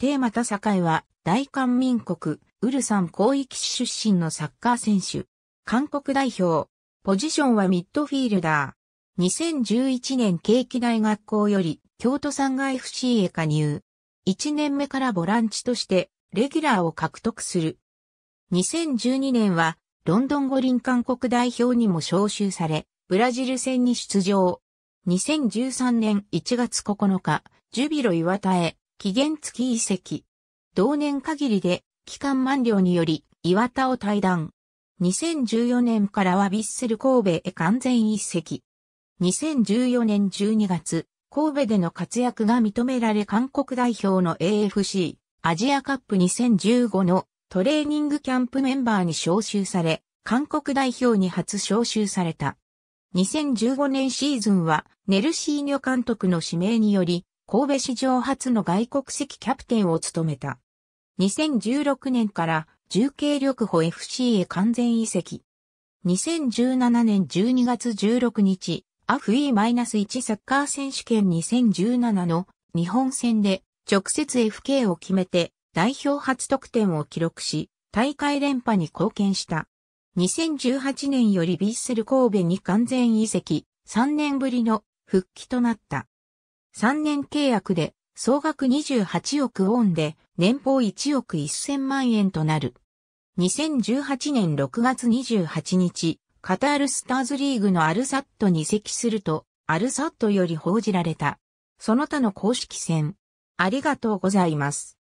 テーマ田栄は、大韓民国、ウルサン広域市出身のサッカー選手。韓国代表。ポジションはミッドフィールダー。2011年景気大学校より、京都産が FC へ加入。1年目からボランチとして、レギュラーを獲得する。2012年は、ロンドン五輪韓国代表にも招集され、ブラジル戦に出場。2013年1月9日、ジュビロ岩田へ、期限付き移籍。同年限りで、期間満了により、岩田を退団。2014年からはビッセル神戸へ完全移籍。2014年12月、神戸での活躍が認められ韓国代表の AFC アジアカップ2015のトレーニングキャンプメンバーに招集され、韓国代表に初招集された。2015年シーズンはネルシーニョ監督の指名により神戸市場初の外国籍キャプテンを務めた。2016年から重慶力歩 FC へ完全移籍。2017年12月16日、アフス1サッカー選手権2017の日本戦で直接 FK を決めて代表初得点を記録し、大会連覇に貢献した。2018年よりビッセル神戸に完全移籍、3年ぶりの復帰となった。3年契約で総額28億ウォンで年俸1億1000万円となる。2018年6月28日、カタールスターズリーグのアルサットに移籍すると、アルサットより報じられた。その他の公式戦。ありがとうございます。